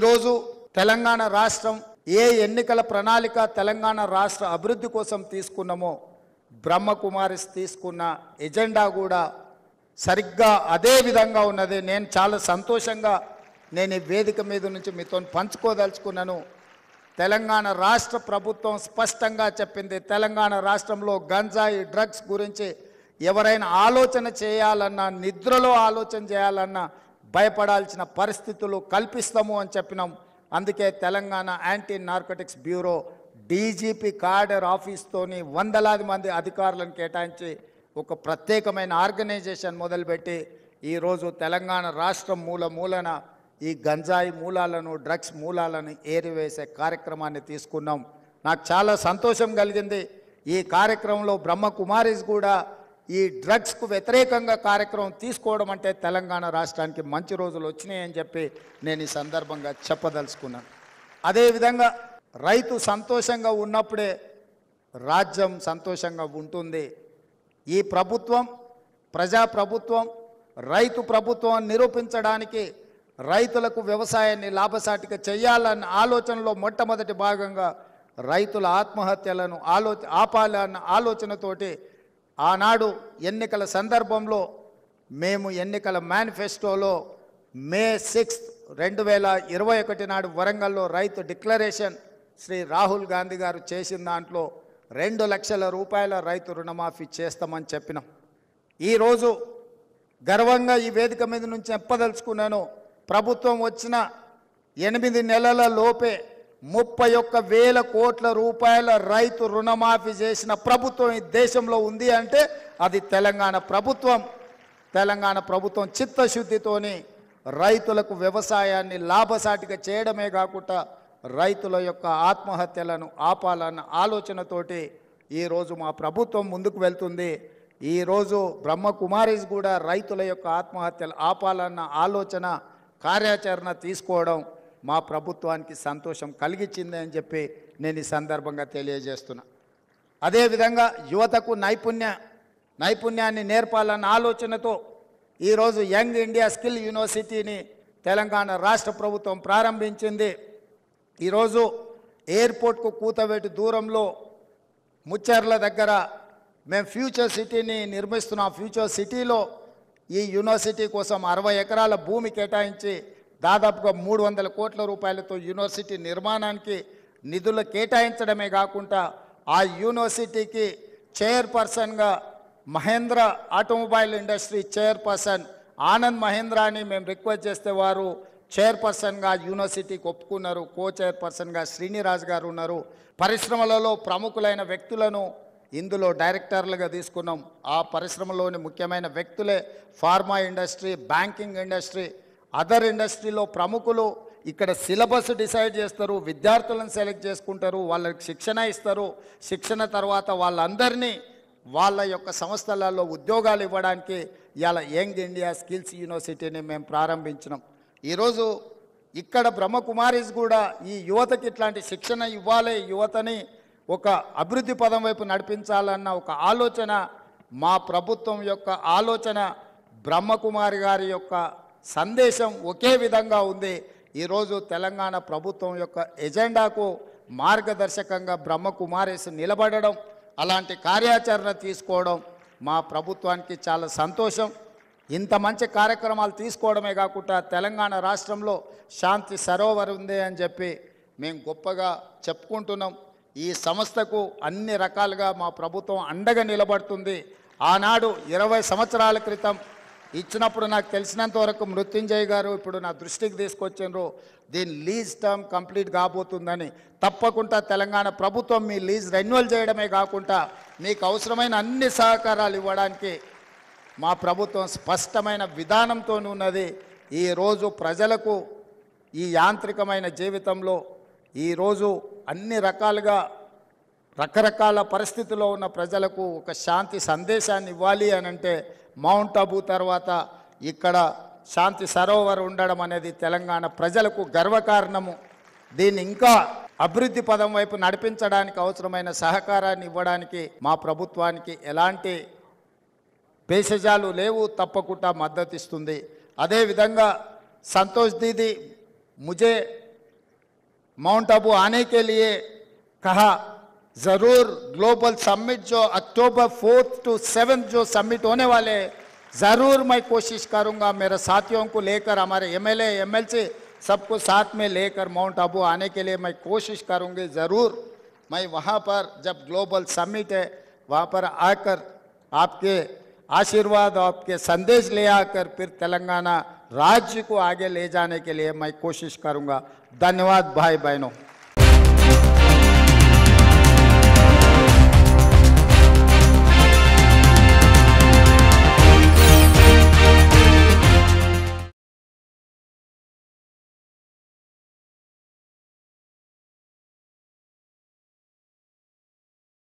ఈరోజు తెలంగాణ రాష్ట్రం ఏ ఎన్నికల ప్రణాళిక తెలంగాణ రాష్ట్ర అభివృద్ధి కోసం తీసుకున్నామో బ్రహ్మకుమారిస్ తీసుకున్న ఎజెండా కూడా సరిగ్గా అదే విధంగా ఉన్నది నేను చాలా సంతోషంగా నేను ఈ వేదిక మీద నుంచి మీతో పంచుకోదలుచుకున్నాను తెలంగాణ రాష్ట్ర ప్రభుత్వం స్పష్టంగా చెప్పింది తెలంగాణ రాష్ట్రంలో గంజాయి డ్రగ్స్ గురించి ఎవరైనా ఆలోచన చేయాలన్నా నిద్రలో ఆలోచన చేయాలన్నా భయపడాల్సిన పరిస్థితులు కల్పిస్తాము అని చెప్పినాం అందుకే Telangana anti narcotics bureau DGP cadre ఆఫీస్తోని వందలాది మంది అధికారులను కేటాయించి ఒక ప్రత్యేకమైన ఆర్గనైజేషన్ మొదలుపెట్టి ఈరోజు తెలంగాణ రాష్ట్రం మూల మూలన ఈ గంజాయి మూలాలను డ్రగ్స్ మూలాలను ఏరివేసే కార్యక్రమాన్ని తీసుకున్నాం నాకు చాలా సంతోషం కలిగింది ఈ కార్యక్రమంలో బ్రహ్మ కూడా ఈ డ్రగ్స్కు వ్యతిరేకంగా కార్యక్రమం తీసుకోవడం అంటే తెలంగాణ రాష్ట్రానికి మంచి రోజులు వచ్చినాయని చెప్పి నేను ఈ సందర్భంగా చెప్పదలుచుకున్నాను అదేవిధంగా రైతు సంతోషంగా ఉన్నప్పుడే రాజ్యం సంతోషంగా ఉంటుంది ఈ ప్రభుత్వం ప్రజాప్రభుత్వం రైతు ప్రభుత్వం నిరూపించడానికి రైతులకు వ్యవసాయాన్ని లాభసాటిగా చేయాలన్న ఆలోచనలో మొట్టమొదటి భాగంగా రైతుల ఆత్మహత్యలను ఆలో ఆపాలన్న ఆలోచనతోటి ఆనాడు ఎన్నికల సందర్భంలో మేము ఎన్నికల మేనిఫెస్టోలో మే సిక్స్త్ రెండు వేల ఇరవై ఒకటి నాడు వరంగల్లో రైతు డిక్లరేషన్ శ్రీ రాహుల్ గాంధీ గారు చేసిన దాంట్లో రెండు లక్షల రూపాయల రైతు రుణమాఫీ చేస్తామని చెప్పినాం ఈరోజు గర్వంగా ఈ వేదిక మీద నుంచి చెప్పదలుచుకున్నాను ప్రభుత్వం వచ్చిన ఎనిమిది నెలల లోపే ముప్పై ఒక్క వేల కోట్ల రూపాయల రైతు రుణమాఫీ చేసిన ప్రభుత్వం ఈ దేశంలో ఉంది అంటే అది తెలంగాణ ప్రభుత్వం తెలంగాణ ప్రభుత్వం చిత్తశుద్ధితోని రైతులకు వ్యవసాయాన్ని లాభసాటిగా చేయడమే కాకుండా రైతుల యొక్క ఆత్మహత్యలను ఆపాలన్న ఆలోచనతోటి ఈరోజు మా ప్రభుత్వం ముందుకు వెళ్తుంది ఈరోజు బ్రహ్మకుమారీస్ కూడా రైతుల యొక్క ఆత్మహత్యలు ఆపాలన్న ఆలోచన కార్యాచరణ తీసుకోవడం మా ప్రభుత్వానికి సంతోషం కలిగించింది అని చెప్పి నేను ఈ సందర్భంగా తెలియజేస్తున్నా అదేవిధంగా యువతకు నైపుణ్య నైపుణ్యాన్ని నేర్పాలన్న ఆలోచనతో ఈరోజు యంగ్ ఇండియా స్కిల్ యూనివర్సిటీని తెలంగాణ రాష్ట్ర ప్రభుత్వం ప్రారంభించింది ఈరోజు ఎయిర్పోర్ట్కు కూతవేటు దూరంలో ముచ్చర్ల దగ్గర మేము ఫ్యూచర్ సిటీని నిర్మిస్తున్నాం ఫ్యూచర్ సిటీలో ఈ యూనివర్సిటీ కోసం అరవై ఎకరాల భూమి కేటాయించి దాదాపుగా మూడు వందల కోట్ల రూపాయలతో యూనివర్సిటీ నిర్మాణానికి నిధులు కేటాయించడమే కాకుండా ఆ యూనివర్సిటీకి చైర్పర్సన్గా Mahindra automobile industry chairperson Anand మహేంద్రాని మేము రిక్వెస్ట్ చేస్తే వారు చైర్పర్సన్గా యూనివర్సిటీకి ఒప్పుకున్నారు కో చైర్పర్సన్గా శ్రీనిరాజ్ గారు ఉన్నారు పరిశ్రమలలో ప్రముఖులైన వ్యక్తులను ఇందులో డైరెక్టర్లుగా తీసుకున్నాం ఆ పరిశ్రమలోని ముఖ్యమైన వ్యక్తులే pharma industry banking industry other ఇండస్ట్రీలో ప్రముఖులు ఇక్కడ సిలబస్ డిసైడ్ చేస్తారు విద్యార్థులను సెలెక్ట్ చేసుకుంటారు వాళ్ళకి శిక్షణ ఇస్తారు శిక్షణ తర్వాత వాళ్ళందరినీ వాళ్ళ యొక్క సంస్థలలో ఉద్యోగాలు ఇవ్వడానికి ఇలా యంగ్ ఇండియా స్కిల్స్ యూనివర్సిటీని మేము ప్రారంభించినాం ఈరోజు ఇక్కడ బ్రహ్మకుమారిస్ కూడా ఈ యువతకి ఇట్లాంటి శిక్షణ ఇవ్వాలి యువతని ఒక అభివృద్ధి పదం వైపు నడిపించాలన్న ఒక ఆలోచన మా ప్రభుత్వం యొక్క ఆలోచన బ్రహ్మకుమారి గారి యొక్క సందేశం ఒకే విధంగా ఉంది ఈరోజు తెలంగాణ ప్రభుత్వం యొక్క ఎజెండాకు మార్గదర్శకంగా బ్రహ్మకుమారేస్ నిలబడడం అలాంటి కార్యాచరణ తీసుకోవడం మా ప్రభుత్వానికి చాలా సంతోషం ఇంత మంచి కార్యక్రమాలు తీసుకోవడమే కాకుండా తెలంగాణ రాష్ట్రంలో శాంతి సరోవర్ ఉంది అని చెప్పి మేము గొప్పగా చెప్పుకుంటున్నాం ఈ సంస్థకు అన్ని రకాలుగా మా ప్రభుత్వం అండగా నిలబడుతుంది ఆనాడు ఇరవై సంవత్సరాల క్రితం ఇచ్చినప్పుడు నాకు తెలిసినంత వరకు మృత్యుంజయ్ గారు ఇప్పుడు నా దృష్టికి తీసుకొచ్చిండ్రు దీని లీజ్ టర్మ్ కంప్లీట్ కాబోతుందని తప్పకుండా తెలంగాణ ప్రభుత్వం మీ లీజ్ రెన్యువల్ చేయడమే కాకుండా మీకు అవసరమైన అన్ని సహకారాలు ఇవ్వడానికి మా ప్రభుత్వం స్పష్టమైన విధానంతో ఉన్నది ఈరోజు ప్రజలకు ఈ యాంత్రికమైన జీవితంలో ఈరోజు అన్ని రకాలుగా రకరకాల పరిస్థితుల్లో ఉన్న ప్రజలకు ఒక శాంతి సందేశాన్ని ఇవ్వాలి అని అంటే మౌంట్ అబూ తర్వాత ఇక్కడ శాంతి సరోవర్ ఉండడం అనేది తెలంగాణ ప్రజలకు గర్వకారణము దీన్ని ఇంకా అభివృద్ధి పదం వైపు నడిపించడానికి అవసరమైన సహకారాన్ని ఇవ్వడానికి మా ప్రభుత్వానికి ఎలాంటి భేషజాలు లేవు తప్పకుండా మద్దతిస్తుంది అదేవిధంగా సంతోష్ దీది ముజే మౌంట్ అబూ ఆనేకే లియే కహా ज़रूर ग्लोबल समिट जो अक्टूबर फोर्थ टू सेवेंथ जो समिट होने वाले ज़रूर मैं कोशिश करूंगा मेरे साथियों को लेकर हमारे एमएलए एमएलसी सबको साथ में लेकर माउंट आबू आने के लिए मैं कोशिश करूंगी ज़रूर मैं वहां पर जब ग्लोबल समिट है वहाँ पर आकर आपके आशीर्वाद आपके संदेश ले आकर फिर तेलंगाना राज्य को आगे ले जाने के लिए मैं कोशिश करूंगा धन्यवाद भाई बहनों